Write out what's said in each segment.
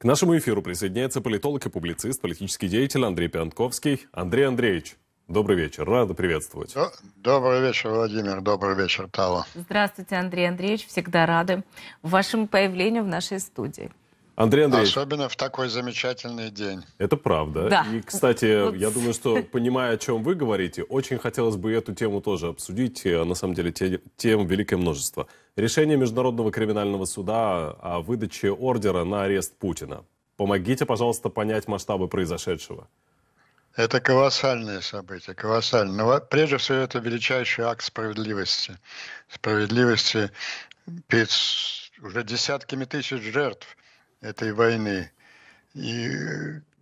К нашему эфиру присоединяется политолог и публицист, политический деятель Андрей Пианковский. Андрей Андреевич, добрый вечер, рада приветствовать. Э, добрый вечер, Владимир, добрый вечер, Тала. Здравствуйте, Андрей Андреевич, всегда рады вашему появлению в нашей студии. Андрей Андреевич. Особенно в такой замечательный день. Это правда. Да. И, кстати, я думаю, что, понимая, о чем вы говорите, очень хотелось бы эту тему тоже обсудить. Э, на самом деле, тем великое множество. Решение Международного криминального суда о выдаче ордера на арест Путина. Помогите, пожалуйста, понять масштабы произошедшего. Это колоссальное событие, колоссальное. Но прежде всего это величайший акт справедливости. Справедливости перед уже десятками тысяч жертв, этой войны. И,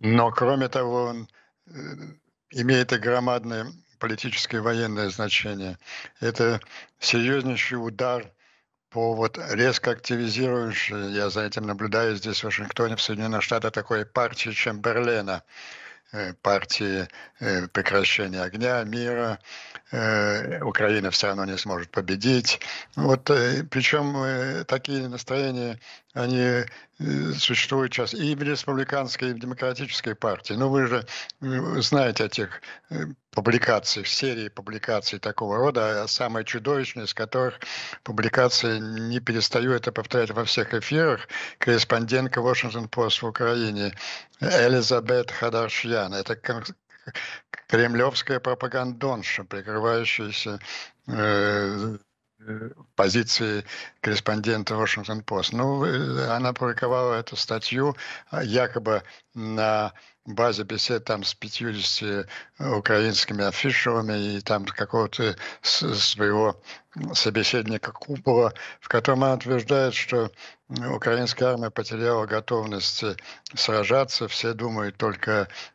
но, кроме того, он э, имеет и громадное политическое и военное значение. Это серьезнейший удар по вот резко активизирующей, я за этим наблюдаю здесь в Вашингтоне, в Соединенных Штатах, такой партии Чемберлена, э, партии э, прекращения огня, мира. Украина все равно не сможет победить. Вот, причем такие настроения, они Э, существует сейчас и в республиканской, и в демократической партии. Ну, вы же э, знаете о тех э, публикациях, серии публикаций такого рода, а Самая чудовищная из которых публикации, не перестаю это повторять во всех эфирах, корреспондентка Washington Post в Украине Элизабет Хадаршьян. Это кремлевская пропагандонша, прикрывающаяся э, позиции корреспондента Washington Post. Ну, она опубликовала эту статью а, якобы на базе бесед там с 50 э, украинскими офишерами и там какого-то своего собеседника Купова, в котором она утверждает, что украинская армия потеряла готовность э, сражаться, все думают только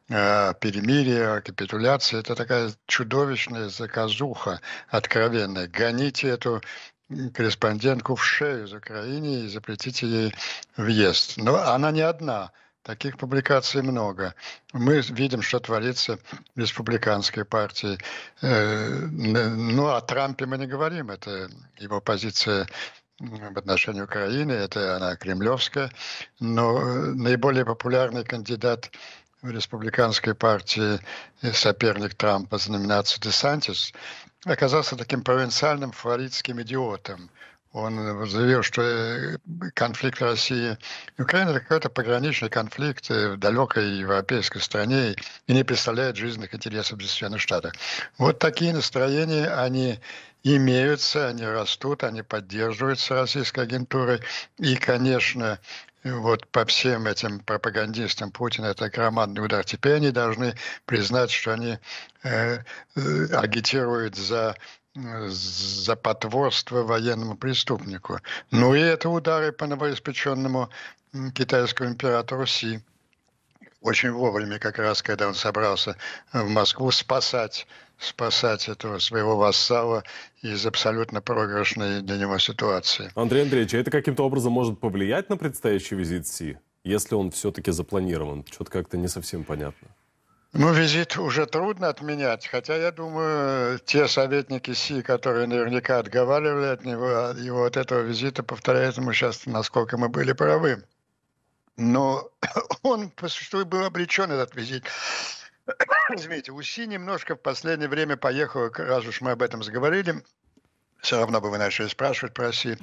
э, о перемирии, о капитуляции. Это такая чудовищная заказуха, откровенная. Гоните эту корреспондентку в шею из Украины и запретите ей въезд. Но она не одна. Таких публикаций много. Мы видим, что творится в республиканской партии. Э, ну, о Трампе мы не говорим, это его позиция в отношении Украины, это она кремлевская, но э, наиболее популярный кандидат в республиканской партии э, соперник Трампа за номинацию Десантис оказался таким провинциальным флоридским идиотом. Он э, заявил, что конфликт России и Украины – это какой-то пограничный конфликт в далекой европейской стране и не представляет жизненных интересов Соединенных Штатов. Вот такие настроения, они имеются, они растут, они поддерживаются российской агентурой. И, конечно, вот по всем этим пропагандистам Путина это громадный удар. Теперь они должны признать, что они э, э агитируют за за потворство военному преступнику. Ну и это удары по новоиспеченному китайскому императору Си. Очень вовремя, как раз, когда он собрался в Москву спасать спасать этого своего вассала из абсолютно проигрышной для него ситуации. Андрей Андреевич, а это каким-то образом может повлиять на предстоящий визит Си, если он все-таки запланирован? Что-то как-то не совсем понятно. Ну, визит уже трудно отменять, хотя, я думаю, те советники Си, которые наверняка отговаривали от него, его от этого визита, повторяют ему сейчас, насколько мы были правы. Но он, по существу, был обречен, этот визит. извините, УСИ немножко в последнее время поехало, раз уж мы об этом заговорили, все равно бы вы начали спрашивать про Россию.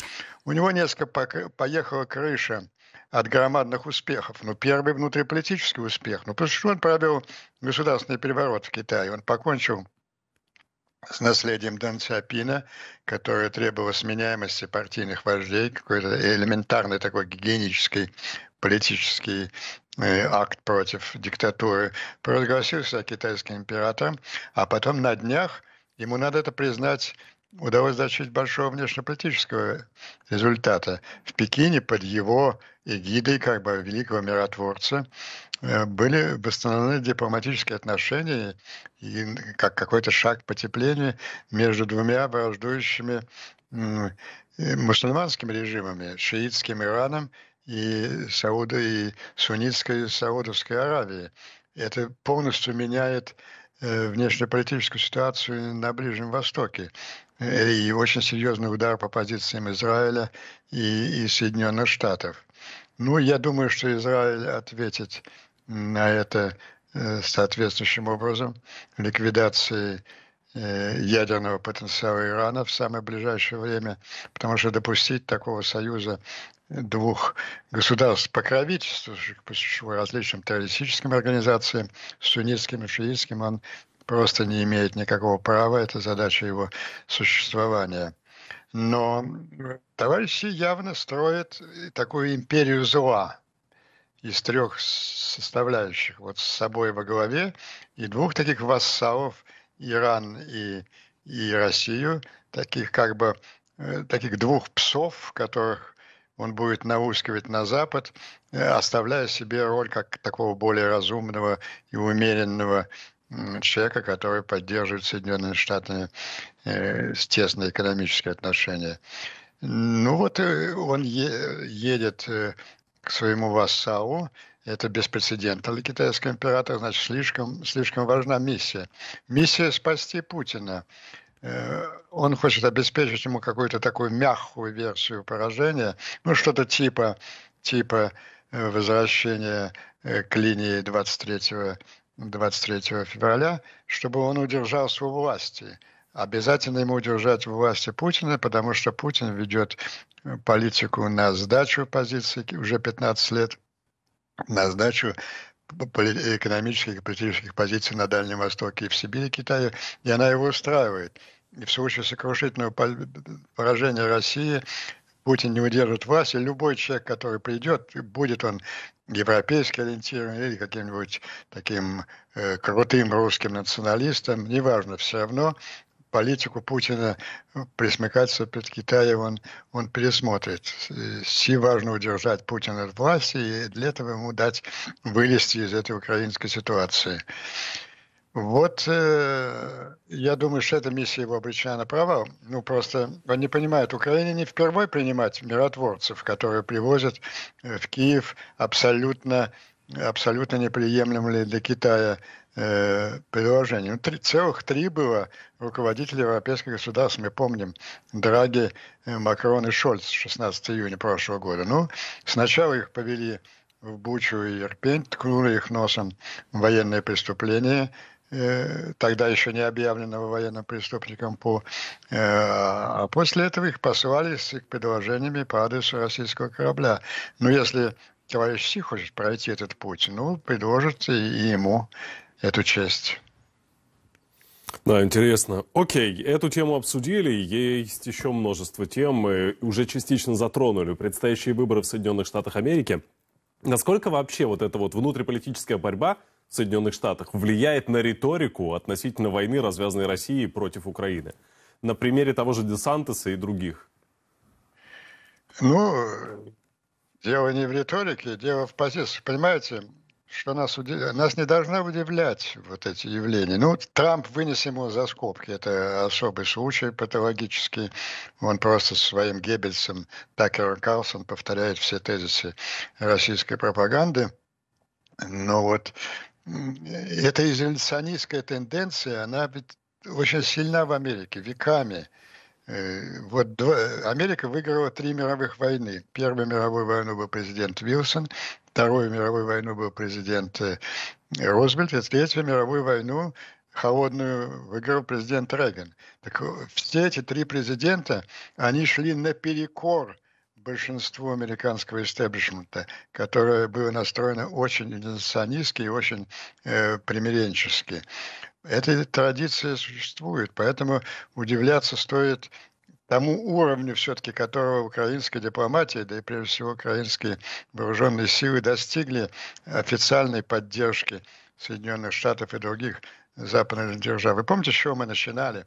У него несколько поехала крыша от громадных успехов. Ну, первый внутриполитический успех. Ну, потому что он провел государственный переворот в Китае. Он покончил с наследием Дэн Сяопина, которое требовало сменяемости партийных вождей, какой-то элементарной такой гигиенической политической Э, акт против диктатуры, провозгласил китайским императором, а потом на днях ему надо это признать удалось достичь большого внешнеполитического результата. В Пекине под его эгидой как бы великого миротворца э, были восстановлены дипломатические отношения и как какой-то шаг потепления между двумя враждующими э, мусульманскими режимами, шиитским Ираном и, Сауда и суннитской и Саудовской Аравии. Это полностью меняет э, внешнеполитическую ситуацию на Ближнем Востоке. Э, и очень серьезный удар по позициям Израиля и, и Соединенных Штатов. Ну, я думаю, что Израиль ответит на это э, соответствующим образом ликвидацией Э, ядерного потенциала Ирана в самое ближайшее время, потому что допустить такого союза двух государств покровительства, различным террористическим организациям, суннитским и шиитским, он просто не имеет никакого права, это задача его существования. Но товарищи явно строят такую империю зла из трех составляющих, вот с собой во главе и двух таких вассалов – Иран и, и Россию, таких как бы э, таких двух псов, которых он будет наускивать на Запад, э, оставляя себе роль как такого более разумного и умеренного человека, который поддерживает Соединенные Штаты э, тесные экономические отношения. Ну вот э, он едет к своему вассалу, это без прецедента для китайского императора, значит, слишком, слишком важна миссия. Миссия спасти Путина. Э, он хочет обеспечить ему какую-то такую мягкую версию поражения, ну, что-то типа, типа э, возвращения э, к линии 23, 23 февраля, чтобы он удержался у власти обязательно ему удержать в власти Путина, потому что Путин ведет политику на сдачу позиций уже 15 лет на сдачу э, экономических и политических позиций на Дальнем Востоке и в Сибири Китае, и она его устраивает. И в случае сокрушительного поражения России Путин не удержит власть, и любой человек, который придет, будет он европейски ориентирован или каким-нибудь таким э, крутым русским националистом, неважно, все равно политику Путина ну, присмыкаться перед Китаем он, он пересмотрит. Си важно удержать Путина от власти и для этого ему дать вылезти из этой украинской ситуации. Вот э, я думаю, что эта миссия его обречена на провал. Ну, просто он не понимает, Украине не впервые принимать миротворцев, которые привозят э, в Киев абсолютно абсолютно неприемлемые для Китая э, приложения. Ну, 3, целых три было руководителей европейских государств, мы помним, Драги, э, Макрон и Шольц 16 июня прошлого года. Ну, сначала их повели в Бучу и Ирпень, ткнули их носом военные преступления, э, тогда еще не объявленного военным преступником по... Э, а после этого их послали с их предложениями по адресу российского корабля. Но если человеческий хочет пройти этот путь, ну, предложит и ему эту честь. Да, интересно. Окей, эту тему обсудили, есть еще множество тем, мы уже частично затронули предстоящие выборы в Соединенных Штатах Америки. Насколько вообще вот эта вот внутриполитическая борьба в Соединенных Штатах влияет на риторику относительно войны, развязанной России против Украины? На примере того же Десантеса и других. Ну, Дело не в риторике, дело в позиции. Понимаете, что нас, удив... нас не должна удивлять вот эти явления. Ну, Трамп вынес ему за скобки, это особый случай патологический. Он просто своим Геббельсом, Такером Карлсон повторяет все тезисы российской пропаганды. Но вот эта изоляционистская тенденция, она ведь очень сильна в Америке веками. Э, вот э, Америка выиграла три мировых войны. Первую мировую войну был президент Вилсон, Вторую мировую войну был президент э, Рузвельт, и Третью мировую войну холодную выиграл президент Реган. Так все эти три президента, они шли наперекор большинству американского истеблишмента, которое было настроено очень инвестиционистски и очень э, примиренчески. Эта традиция существует, поэтому удивляться стоит тому уровню, все-таки которого украинская дипломатия, да и прежде всего украинские вооруженные силы достигли официальной поддержки Соединенных Штатов и других западных держав. Вы помните, с чего мы начинали?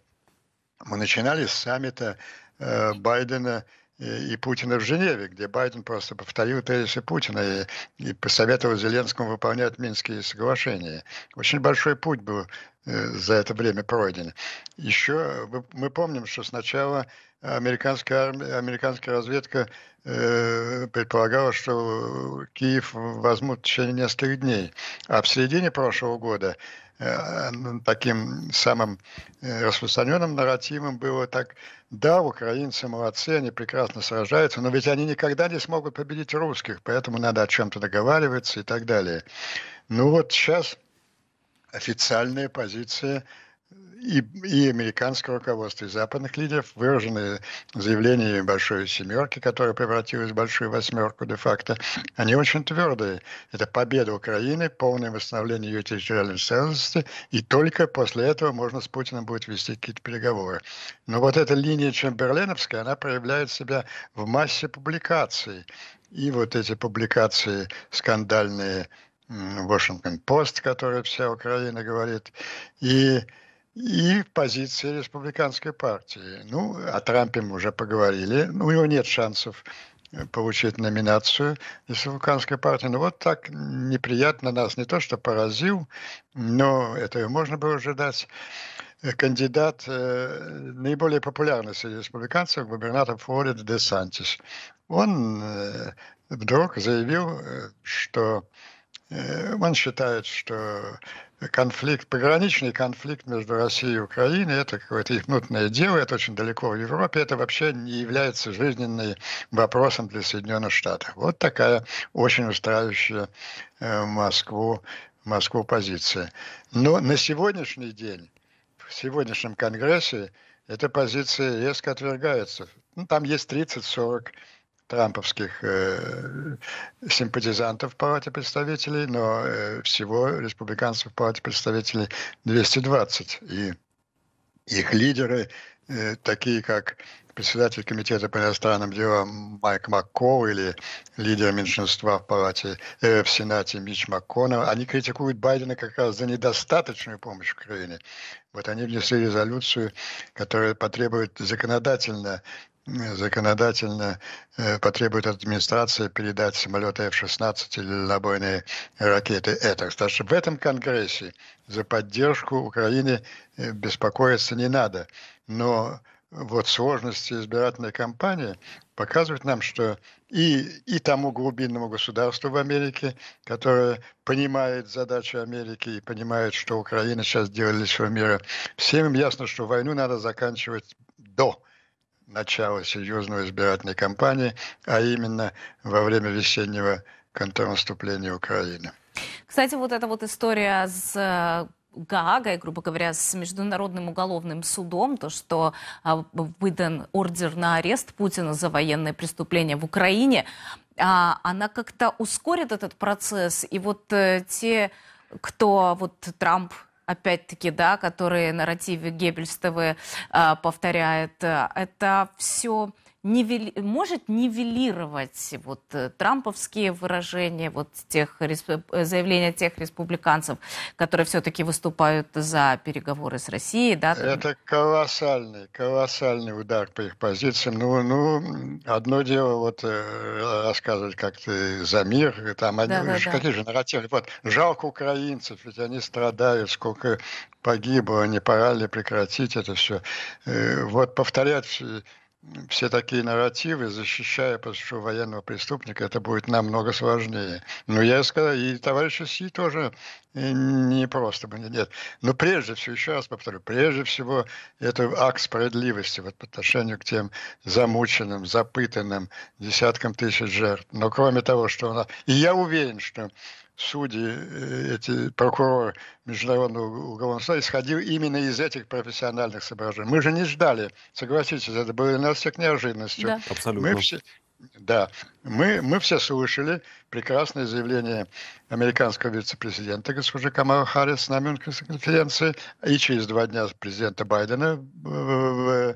Мы начинали с саммита э, Байдена и и, Путина в Женеве, где Байден просто повторил тезисы Путина и, и посоветовал Зеленскому выполнять Минские соглашения. Очень большой путь был э, за это время пройден. Еще мы помним, что сначала американская, армия, американская разведка э, предполагала, что Киев возьмут в течение нескольких дней. А в середине прошлого года Э, таким самым э, распространенным нарративом было так, да, украинцы молодцы, они прекрасно сражаются, но ведь они никогда не смогут победить русских, поэтому надо о чем-то договариваться и так далее. Ну вот сейчас официальная позиция и, и американского руководства, и западных лидеров, выраженные заявления большой семерки, которая превратилась в большую восьмерку де-факто, они очень твердые. Это победа Украины, полное восстановление ее территориальной целостности, и только после этого можно с Путиным будет вести какие-то переговоры. Но вот эта линия Чемберленовская, она проявляет себя в массе публикаций. И вот эти публикации скандальные Washington Post, которые вся Украина говорит, и и позиции республиканской партии. Ну, о Трампе мы уже поговорили. Ну, у него нет шансов э, получить номинацию республиканской партии. Но ну, вот так неприятно нас не то, что поразил, но это можно было ожидать. Э, кандидат э, наиболее популярный среди республиканцев, губернатор Флориды Де Сантис. Он э, вдруг заявил, э, что э, он считает, что конфликт, пограничный конфликт между Россией и Украиной, это какое-то их внутреннее дело, это очень далеко в Европе, это вообще не является жизненным вопросом для Соединенных Штатов. Вот такая очень устраивающая э, Москву, Москву позиция. Но на сегодняшний день, в сегодняшнем Конгрессе, эта позиция резко отвергается. Ну, там есть 30-40 трамповских э, симпатизантов в Палате представителей, но э, всего республиканцев в Палате представителей 220. И их лидеры, э, такие как председатель комитета по иностранным делам Майк МакКоу или лидер меньшинства в палате, э, в Сенате Мич МакКоннелл, они критикуют Байдена как раз за недостаточную помощь Украине. Вот они внесли резолюцию, которая потребует законодательно законодательно э, потребует от администрации передать самолеты F-16 или набойные ракеты Это Так что в этом Конгрессе за поддержку Украины э, беспокоиться не надо. Но вот сложности избирательной кампании показывают нам, что и, и тому глубинному государству в Америке, которое понимает задачи Америки и понимает, что Украина сейчас делает для всего мира, всем им ясно, что войну надо заканчивать до начала серьезной избирательной кампании, а именно во время весеннего контрнаступления Украины. Кстати, вот эта вот история с э, Гаагой, грубо говоря, с Международным уголовным судом, то, что а, выдан ордер на арест Путина за военные преступления в Украине, а, она как-то ускорит этот процесс. И вот э, те, кто вот Трамп опять-таки, да, которые нарративы Геббельс а, ТВ э, повторяет. Это все нивелли... может нивелировать вот э, трамповские выражения, вот тех респ... Э, заявления тех республиканцев, которые все-таки выступают за переговоры с Россией, да? Это колоссальный, колоссальный удар по их позициям. Ну, ну, одно дело вот э, рассказывать как-то за мир, там они, да, да, какие да. же нарративы. Вот жалко украинцев, ведь они страдают, сколько погибло, не пора ли прекратить это все. Вот повторять все такие нарративы, защищая, потому что военного преступника, это будет намного сложнее. Но я сказал, и товарищу Си тоже э, не просто бы нет. Но прежде всего, еще раз повторю, прежде всего, это акт справедливости вот по отношению к тем замученным, запытанным десяткам тысяч жертв. Но кроме того, что она... И я уверен, что судьи, э, эти прокуроры Международного уголовного суда исходил именно из этих профессиональных соображений. Мы же не ждали, согласитесь, это было для нас всех неожиданностью. Да. Абсолютно. Мы все, да, мы, мы все слышали прекрасное заявление американского вице-президента госпожи Камала Харрис на Мюнхенской конференции и через два дня президента Байдена в, в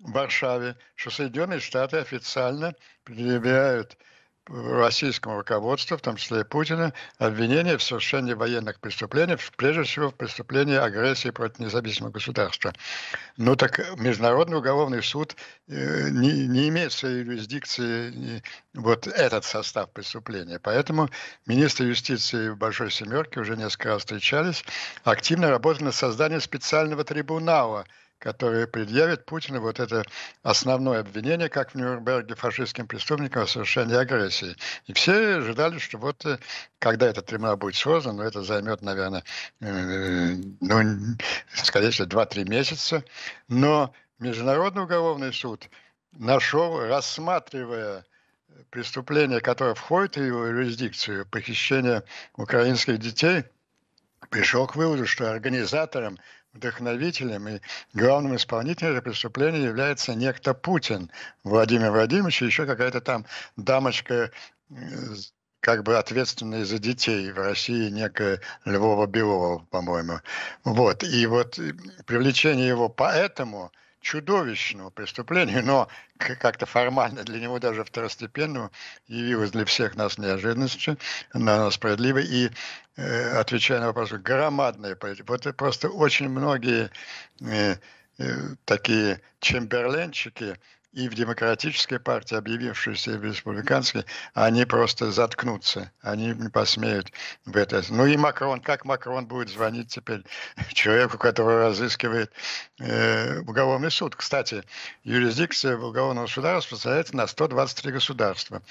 Варшаве, что Соединенные Штаты официально предъявляют российского руководства, в том числе и Путина, обвинение в совершении военных преступлений, прежде всего в преступлении агрессии против независимого государства. Но ну так Международный уголовный суд э, не, не имеет в своей юрисдикции вот этот состав преступления. Поэтому министры юстиции в Большой Семерке уже несколько раз встречались, активно работали над созданием специального трибунала – которые предъявят Путину вот это основное обвинение, как в Нюрнберге, фашистским преступникам о совершении агрессии. И все ожидали, что вот э, когда этот трибунал будет создан, ну, это займет, наверное, э, ну, скорее всего, 2-3 месяца. Но Международный уголовный суд нашел, рассматривая преступление, которое входит в его юрисдикцию, похищение украинских детей, пришел к выводу, что организатором вдохновителем и главным исполнителем этого преступления является некто Путин Владимир Владимирович и еще какая-то там дамочка э, как бы ответственная за детей в России некая Львова Белова, по-моему. Вот. И вот э, привлечение его поэтому – чудовищного преступления, но как-то формально для него даже второстепенного явилось для всех нас неожиданностью, но справедливо. И э, отвечая на вопрос, громадная политика. Вот просто очень многие э, э, такие чемберленчики, и в демократической партии, объявившейся и в республиканской, они просто заткнутся, они не посмеют в это. Ну и Макрон, как Макрон будет звонить теперь человеку, которого разыскивает э, уголовный суд? Кстати, юрисдикция уголовного суда распространяется на 123 государства.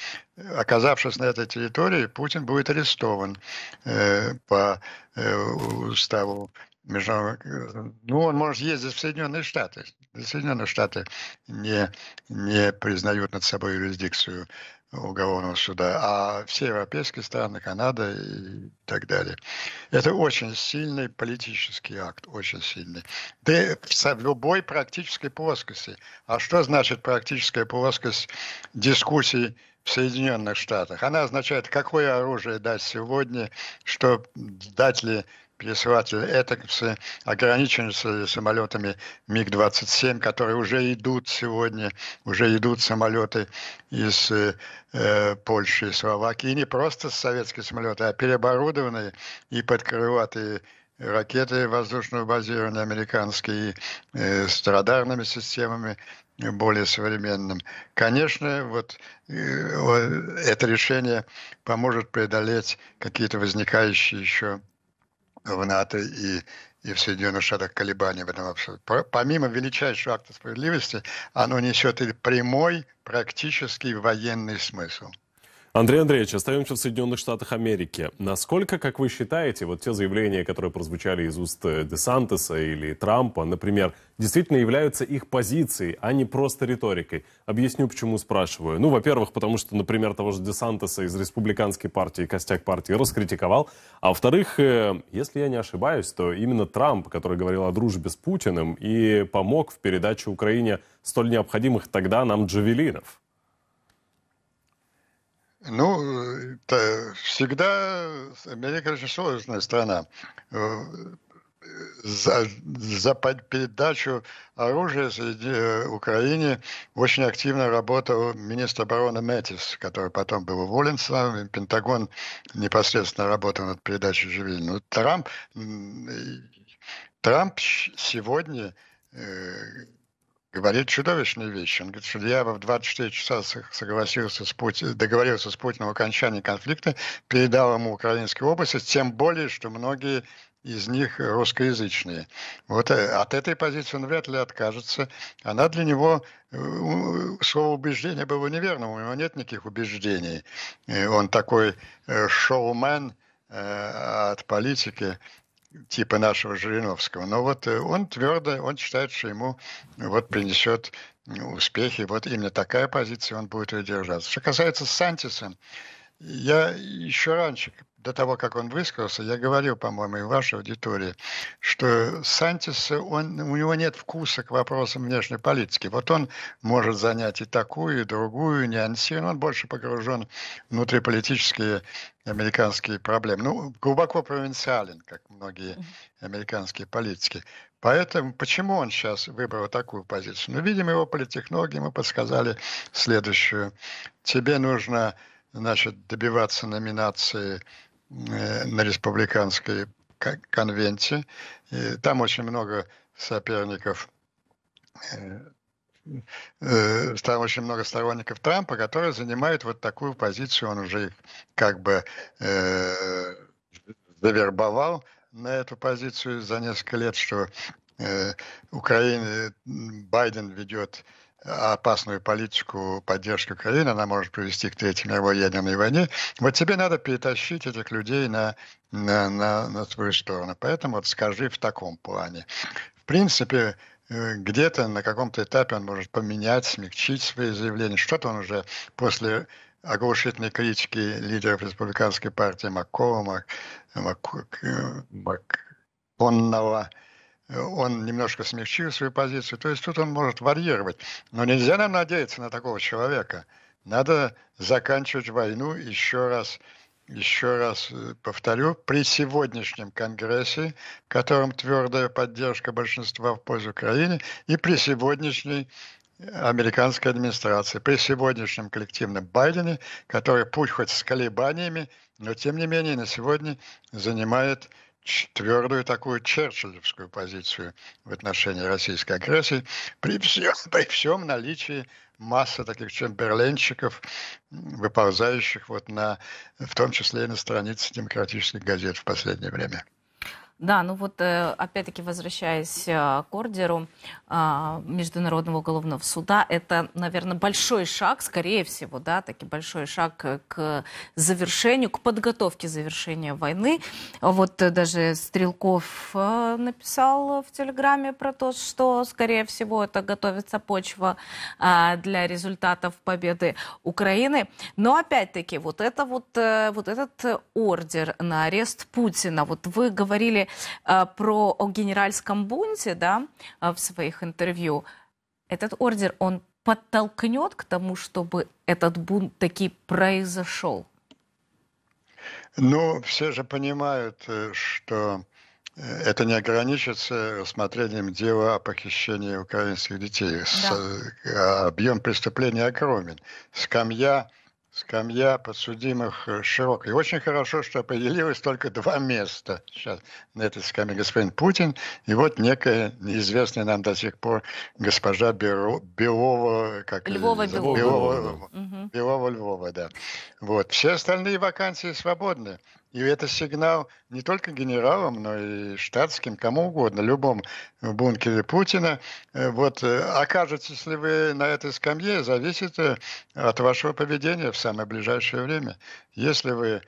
Оказавшись на этой территории, Путин будет арестован э, по э, уставу Э, ну, он может ездить в Соединенные Штаты. Соединенные Штаты не, не признают над собой юрисдикцию уголовного суда, а все европейские страны, Канада и так далее. Это очень сильный политический акт, очень сильный. Да в любой практической плоскости. А что значит практическая плоскость дискуссий в Соединенных Штатах? Она означает, какое оружие дать сегодня, что дать ли пересылатели «Этаксы» ограничены самолетами МиГ-27, которые уже идут сегодня, уже идут самолеты из э, Польши и Словакии. И не просто советские самолеты, а переоборудованные и подкрыватые ракеты воздушно-базированные американские э, с радарными системами э, более современным. Конечно, вот э, это решение поможет преодолеть какие-то возникающие еще в НАТО и, и в Соединенных Штатах колебания в этом абсолютно. Помимо величайшего акта справедливости, оно несет и прямой практический военный смысл. Андрей Андреевич, остаемся в Соединенных Штатах Америки. Насколько, как вы считаете, вот те заявления, которые прозвучали из уст э, Десантеса или Трампа, например, действительно являются их позицией, а не просто риторикой? Объясню, почему спрашиваю. Ну, во-первых, потому что, например, того же Десантеса из республиканской партии, костяк партии, раскритиковал. А во-вторых, э, если я не ошибаюсь, то именно Трамп, который говорил о дружбе с Путиным и помог в передаче Украине столь необходимых тогда нам джавелинов. Ну, это всегда Америка очень сложная страна. Э, за, за передачу оружия среди э, Украине очень активно работал министр обороны Мэтис, который потом был уволен сам. Пентагон непосредственно работал над передачей живей. Но ну, Трамп, Трамп сегодня э, говорит чудовищные вещи. Он говорит, что я бы в 24 часа согласился с Пути... договорился с Путиным о окончании конфликта, передал ему украинские области, тем более, что многие из них русскоязычные. Вот э, от этой позиции он вряд ли откажется. Она для него, э, слово убеждение было неверным, у него нет никаких убеждений. Э, он такой шоумен от политики, типа нашего Жириновского. Но вот э, он твердо, он считает, что ему э, вот принесет э, успехи. Вот именно такая позиция он будет удержаться. Что касается Сантиса, я еще раньше, до того, как он высказался, я говорил, по-моему, и в вашей аудитории, что Сантис, он, у него нет вкуса к вопросам внешней политики. Вот он может занять и такую, и другую, нюансирован, он больше погружен в внутриполитические американские проблемы. Ну, глубоко провинциален, как многие американские политики. Поэтому, почему он сейчас выбрал такую позицию? Ну, видимо, его политтехнологи ему подсказали следующую. Тебе нужно, значит, добиваться номинации э, на республиканской конвенции. И там очень много соперников э, э, очень много сторонников Трампа, которые занимают вот такую позицию, он уже их как бы э, завербовал на эту позицию за несколько лет, что э, Украина, Байден ведет опасную политику поддержки Украины, она может привести к Третьей мировой ядерной войне. Вот тебе надо перетащить этих людей на, на, на, на свою сторону. Поэтому вот скажи в таком плане. В принципе, Э, где-то на каком-то этапе он может поменять, смягчить свои заявления. Что-то он уже после оглушительной критики лидеров республиканской партии Маккова, Мак, Мак, Макконнова, он немножко смягчил свою позицию. То есть тут он может варьировать. Но нельзя нам надеяться на такого человека. Надо заканчивать войну еще раз – еще раз э, повторю, при сегодняшнем Конгрессе, в котором твердая поддержка большинства в пользу Украины, и при сегодняшней э, американской администрации, при сегодняшнем коллективном Байдене, который путь хоть с колебаниями, но тем не менее на сегодня занимает твердую такую черчиллевскую позицию в отношении российской агрессии при всем, при всем наличии масса таких чемберленщиков, выползающих вот на, в том числе и на странице демократических газет в последнее время. Да, ну вот э, опять-таки возвращаясь э, к ордеру а, Международного уголовного суда, это, наверное, большой шаг, скорее всего, да, таки большой шаг э, к завершению, к подготовке завершения войны. Вот даже Стрелков написал в Телеграме про то, что, скорее всего, это готовится почва а, для результатов победы Украины. Но опять-таки вот это вот, вот этот ордер на арест Путина, вот вы говорили Э, про о генеральском бунте, да, э, в своих интервью, этот ордер, он подтолкнет к тому, чтобы этот бунт таки произошел? Ну, все же понимают, э, что это не ограничится рассмотрением дела о похищении украинских детей. Да. С, объем преступления огромен. Скамья скамья подсудимых э, широкая. Очень хорошо, что определилось только два места сейчас на этой скамье. Господин Путин и вот некая неизвестная нам до сих пор госпожа Беру, Белова, как Львова, Белова. Белова, Белова, Львова, да. Вот. Все остальные вакансии свободны. И это сигнал не только генералам, но и штатским, кому угодно, любом бункере Путина. Э, вот э, окажетесь ли вы на этой скамье, зависит э, от вашего поведения в самое ближайшее время. Если вы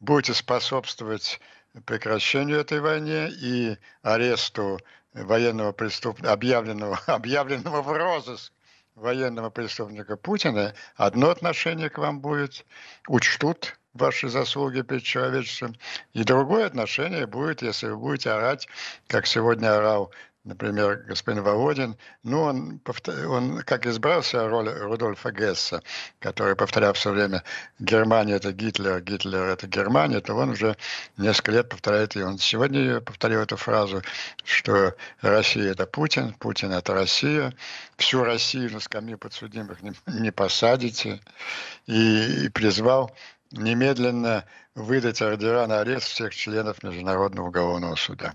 будете способствовать прекращению этой войны и аресту военного преступника, объявленного, объявленного в розыск военного преступника Путина, одно отношение к вам будет, учтут ваши заслуги перед человечеством. И другое отношение будет, если вы будете орать, как сегодня орал например, господин Володин, ну, он, он как избрался роль Рудольфа Гесса, который повторял все время «Германия – это Гитлер, Гитлер – это Германия», то он уже несколько лет повторяет и Он сегодня повторил эту фразу, что Россия – это Путин, Путин – это Россия, всю Россию на скамью подсудимых не, не посадите, и, и призвал немедленно выдать ордера на арест всех членов Международного уголовного суда.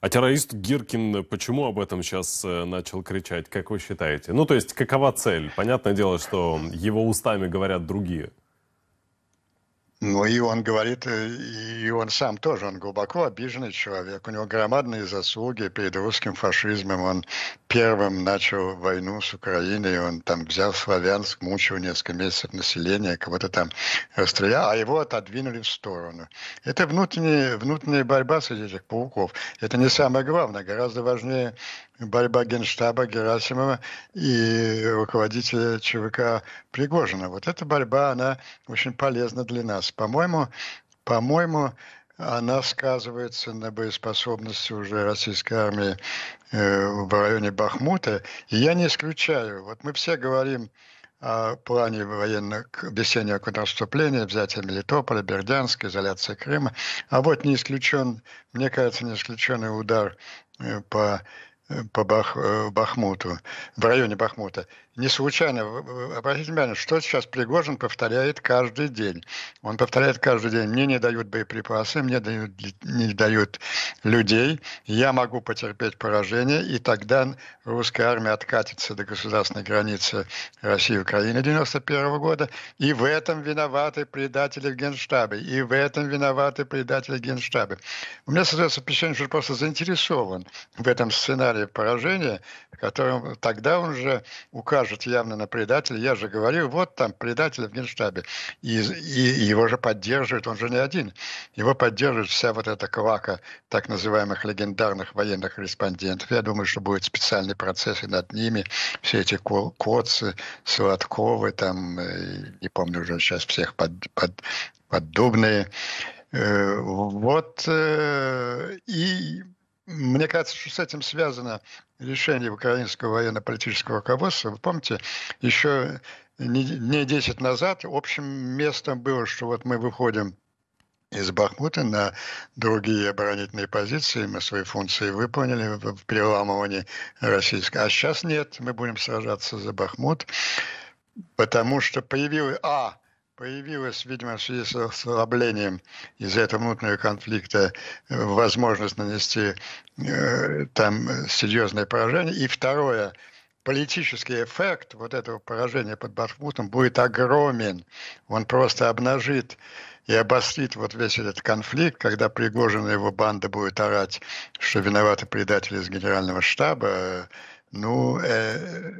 А террорист Гиркин почему об этом сейчас э, начал кричать, как вы считаете? Ну, то есть, какова цель? Понятное дело, что его устами говорят другие. Ну и он говорит, э, и он сам тоже, он глубоко обиженный человек. У него громадные заслуги перед русским фашизмом. Он первым начал войну с Украиной, он там взял Славянск, мучил несколько месяцев населения, кого-то там расстрелял, а его отодвинули в сторону. Это внутренняя, внутренняя борьба среди этих пауков. Это не самое главное. Гораздо важнее борьба Генштаба Герасимова и руководителя ЧВК Пригожина. Вот эта борьба, она очень полезна для нас. По-моему, по-моему, она сказывается на боеспособности уже российской армии э, в районе Бахмута. И я не исключаю, вот мы все говорим о плане военного весеннего контрнаступления, взятия Мелитополя, Бердянска, изоляции Крыма. А вот не исключен, мне кажется, не исключенный удар э, по по Бах, э, Бахмуту, в районе Бахмута не случайно, обратите внимание, что сейчас Пригожин повторяет каждый день. Он повторяет каждый день, мне не дают боеприпасы, мне дают, не дают людей, я могу потерпеть поражение, и тогда русская армия откатится до государственной границы России и Украины 91 года, и в этом виноваты предатели в Генштабе, и в этом виноваты предатели в Генштабе. У меня создается впечатление, что он просто заинтересован в этом сценарии поражения, в котором тогда он же укажет укажет явно на предателя. Я же говорил, вот там предатель в Генштабе. И, и его же поддерживает, он же не один. Его поддерживает вся вот эта квака так называемых легендарных военных корреспондентов. Я думаю, что будет специальный процесс и над ними. Все эти Коцы, Сладковы, там, э, не помню уже сейчас всех под, под, подобные. Э, вот э, и мне кажется, что с этим связано решение украинского военно-политического руководства. Вы помните, еще дней 10 назад общим местом было, что вот мы выходим из Бахмута на другие оборонительные позиции. Мы свои функции выполнили в переламывании российской. А сейчас нет, мы будем сражаться за Бахмут, потому что появилось... А, Появилась, видимо, в связи с ослаблением из-за этого внутреннего конфликта э, возможность нанести э, там серьезное поражение. И второе, политический эффект вот этого поражения под Бахмутом будет огромен. Он просто обнажит и обострит вот весь этот конфликт, когда Пригожин и его банда будет орать, что виноваты предатели из генерального штаба. Ну, э,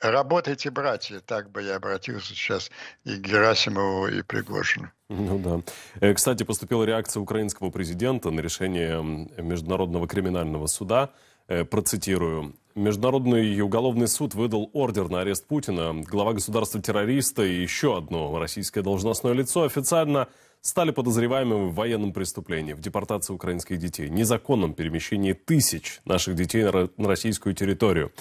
Работайте, братья, так бы я обратился сейчас и к Герасимову, и Пригожину. Ну да. Э, кстати, поступила реакция украинского президента на решение Международного криминального суда. Э, процитирую. Международный уголовный суд выдал ордер на арест Путина. Глава государства-террориста и еще одно российское должностное лицо официально стали подозреваемыми в военном преступлении, в депортации украинских детей, незаконном перемещении тысяч наших детей на российскую территорию.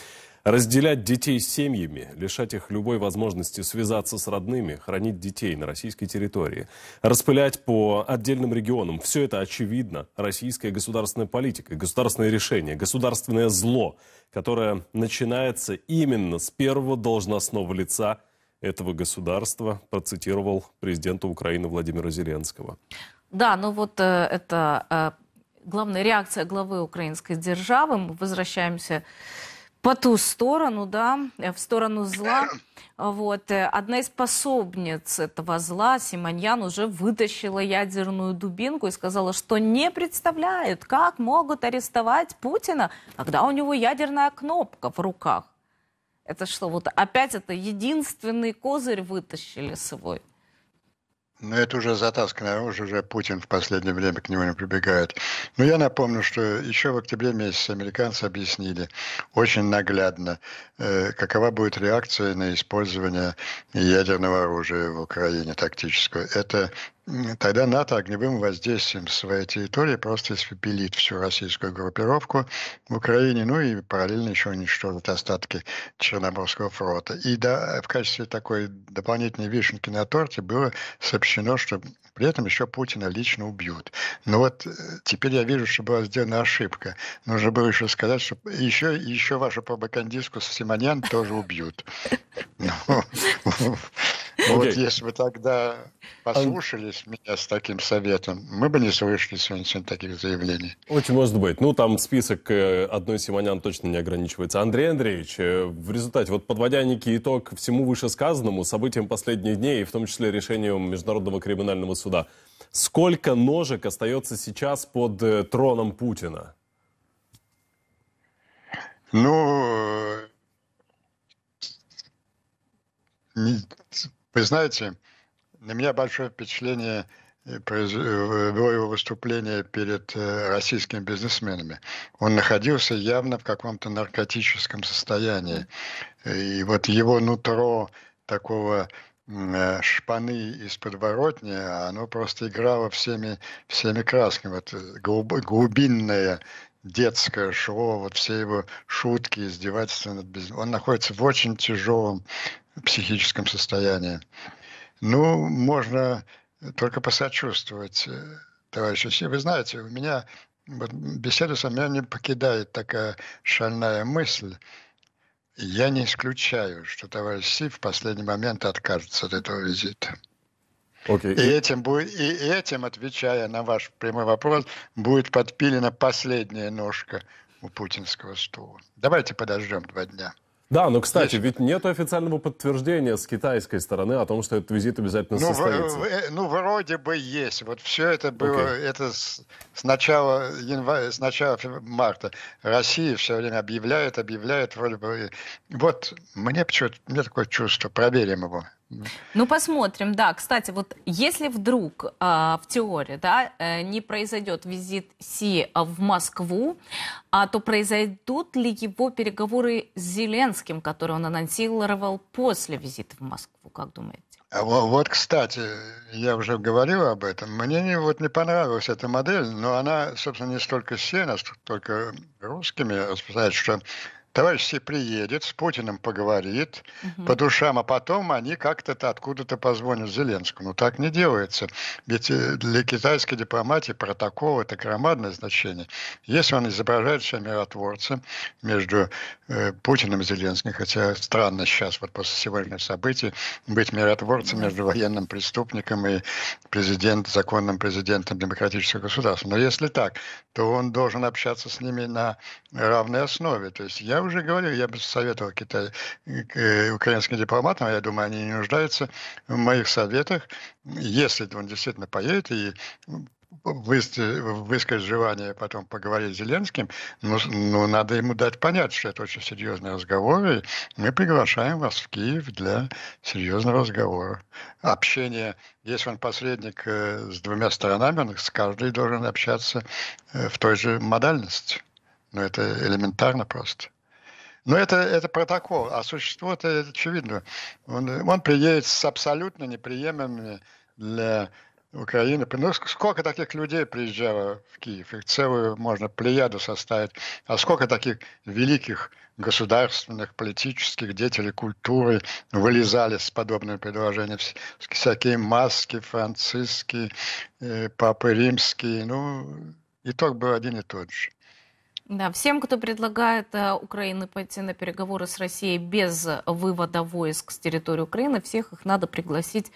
Разделять детей с семьями, лишать их любой возможности связаться с родными, хранить детей на российской территории, распылять по отдельным регионам – все это очевидно. Российская государственная политика, государственное решение, государственное зло, которое начинается именно с первого должностного лица этого государства, процитировал президента Украины Владимира Зеленского. Да, ну вот э, это э, главная реакция главы украинской державы. Мы возвращаемся к по ту сторону, да, э, в сторону зла. Вот. Э, одна из пособниц этого зла, Симоньян, уже вытащила ядерную дубинку и сказала, что не представляют, как могут арестовать Путина, когда у него ядерная кнопка в руках. Это что, вот опять это единственный козырь вытащили свой? Но это уже затасканное оружие, уже Путин в последнее время к нему не прибегает. Но я напомню, что еще в октябре месяце американцы объяснили очень наглядно, э, какова будет реакция на использование ядерного оружия в Украине тактического. Это тогда НАТО огневым воздействием своей территории просто испепелит всю российскую группировку в Украине, ну и параллельно еще уничтожит остатки Черноморского флота. И да, в качестве такой дополнительной вишенки на торте было сообщено, что при этом еще Путина лично убьют. Но вот э, теперь я вижу, что была сделана ошибка. Нужно было еще сказать, что еще, еще вашу пропагандистку Симонян тоже убьют. Ну, ну, вот если бы тогда а послушались а... меня с таким советом, мы бы не слышали сегодня таких заявлений. Очень может быть. Ну, там список э, одной Симонян точно не ограничивается. Андрей Андреевич, э, в результате, вот подводя некий итог всему вышесказанному, событиям последних дней, и в том числе решению Международного криминального суда, сколько ножек остается сейчас под э, троном Путина? Ну, вы знаете, на меня большое впечатление э, произвело э, его выступление перед э, российскими бизнесменами. Он находился явно в каком-то наркотическом состоянии. И вот его нутро такого шпаны из подворотни, оно просто играло всеми, всеми красками. Вот глубинное детское шоу, вот все его шутки, издевательства над бизнесом. Он находится в очень тяжелом психическом состоянии. Ну, можно только посочувствовать э, товарищу Си. Вы знаете, у меня вот беседу со мной не покидает такая шальная мысль. Я не исключаю, что товарищ Си в последний момент откажется от этого визита. Okay. И, этим будет, и этим, отвечая на ваш прямой вопрос, будет подпилена последняя ножка у путинского стула. Давайте подождем два дня. Да, но, кстати, Значит, ведь нет официального подтверждения с китайской стороны о том, что этот визит обязательно ну, состоится. В, э, ну, вроде бы есть. Вот все это было, okay. это с, с начала января, с начала марта. Россия все время объявляет, объявляет, вроде бы. Вот мне почему-то, мне такое чувство, проверим его. Ну, посмотрим, да. Кстати, вот если вдруг э, в теории да, э, не произойдет визит Си а, в Москву, а, то произойдут ли его переговоры с Зеленским, которые он анонсировал после визита в Москву, как думаете? А вот, кстати, я уже говорил об этом. Мне не, вот не понравилась эта модель, но она, собственно, не столько с Си, а столько русскими. Сказать, что Товарищ все приедет, с Путиным поговорит угу. по душам, а потом они как-то откуда-то позвонят Зеленскому. Но ну, так не делается. Ведь э, для китайской дипломатии протокол – это громадное значение. Если он изображает себя миротворцем между э, Путиным и Зеленским, хотя странно сейчас, вот после сегодняшних событий, быть миротворцем между военным преступником и президент, законным президентом демократического государства. Но если так, то он должен общаться с ними на равной основе. То есть я я уже говорил, я бы советовал Китай, э, э, украинским дипломатам, я думаю, они не нуждаются в моих советах. Если он действительно поедет и ну, высказать желание потом поговорить с Зеленским, но ну, ну, надо ему дать понять, что это очень серьезный разговор, и мы приглашаем вас в Киев для серьезного разговора. Общение, если он посредник э, с двумя сторонами, он с каждой должен общаться в той же модальности. Но это элементарно просто. Но это, это протокол, а существо это очевидно. Он, он приедет с абсолютно неприемлемыми для Украины. Ну, сколько таких людей приезжало в Киев? Их целую можно плеяду составить. А сколько таких великих государственных, политических деятелей культуры вылезали с подобными предложениями. Всякие маски, франциски, э, папы римские. Ну, итог был один и тот же. Да, всем, кто предлагает э, Украине пойти на переговоры с Россией без вывода войск с территории Украины, всех их надо пригласить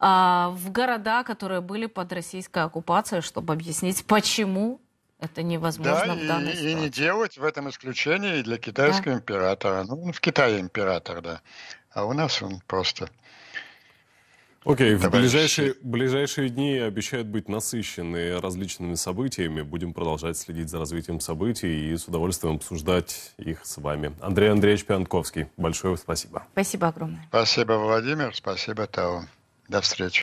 а, в города, которые были под российской оккупацией, чтобы объяснить, почему это невозможно да, в данной и, ситуации. и не делать в этом исключение и для китайского да. императора. Ну, он в Китае император, да. А у нас он просто Окей, okay, в ближайшие, ближайшие дни обещают быть насыщены различными событиями. Будем продолжать следить за развитием событий и с удовольствием обсуждать их с вами. Андрей Андреевич Пианковский, большое спасибо. Спасибо огромное. Спасибо, Владимир. Спасибо, Тау. До встречи.